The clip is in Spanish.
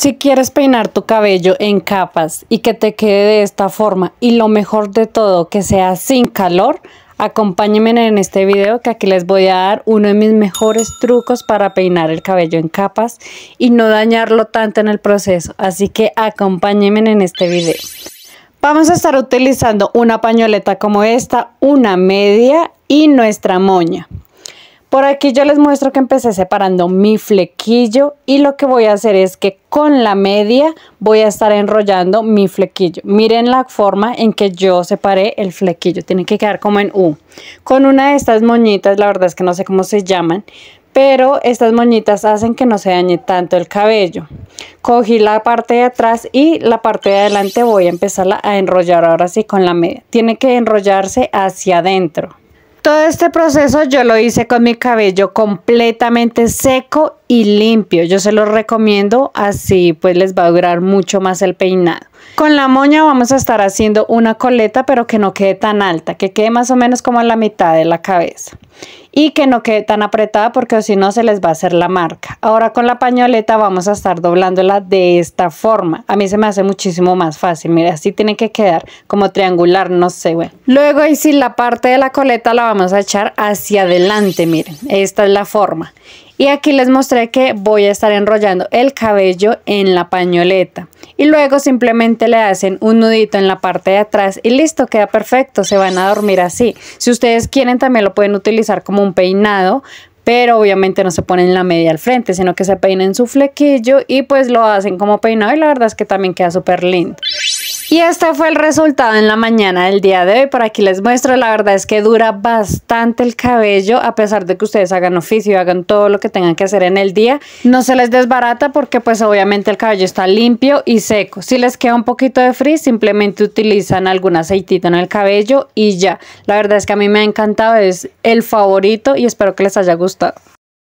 Si quieres peinar tu cabello en capas y que te quede de esta forma y lo mejor de todo que sea sin calor, acompáñenme en este video que aquí les voy a dar uno de mis mejores trucos para peinar el cabello en capas y no dañarlo tanto en el proceso, así que acompáñenme en este video. Vamos a estar utilizando una pañoleta como esta, una media y nuestra moña. Por aquí yo les muestro que empecé separando mi flequillo y lo que voy a hacer es que con la media voy a estar enrollando mi flequillo. Miren la forma en que yo separé el flequillo, tiene que quedar como en U. Con una de estas moñitas, la verdad es que no sé cómo se llaman, pero estas moñitas hacen que no se dañe tanto el cabello. Cogí la parte de atrás y la parte de adelante voy a empezarla a enrollar ahora sí con la media. Tiene que enrollarse hacia adentro. Todo este proceso yo lo hice con mi cabello completamente seco y limpio. Yo se lo recomiendo, así pues les va a durar mucho más el peinado. Con la moña vamos a estar haciendo una coleta, pero que no quede tan alta, que quede más o menos como a la mitad de la cabeza. Y que no quede tan apretada porque si no se les va a hacer la marca. Ahora con la pañoleta vamos a estar doblándola de esta forma. A mí se me hace muchísimo más fácil. Mira, así tiene que quedar como triangular, no sé, bueno. Luego y si la parte de la coleta la vamos a echar hacia adelante, miren. Esta es la forma. Y aquí les mostré que voy a estar enrollando el cabello en la pañoleta. Y luego simplemente le hacen un nudito en la parte de atrás y listo, queda perfecto. Se van a dormir así. Si ustedes quieren también lo pueden utilizar como un peinado, pero obviamente no se ponen la media al frente, sino que se peinen su flequillo y pues lo hacen como peinado y la verdad es que también queda súper lindo. Y este fue el resultado en la mañana del día de hoy. Por aquí les muestro, la verdad es que dura bastante el cabello, a pesar de que ustedes hagan oficio, hagan todo lo que tengan que hacer en el día. No se les desbarata porque pues obviamente el cabello está limpio y seco. Si les queda un poquito de frizz, simplemente utilizan algún aceitito en el cabello y ya. La verdad es que a mí me ha encantado, es el favorito y espero que les haya gustado.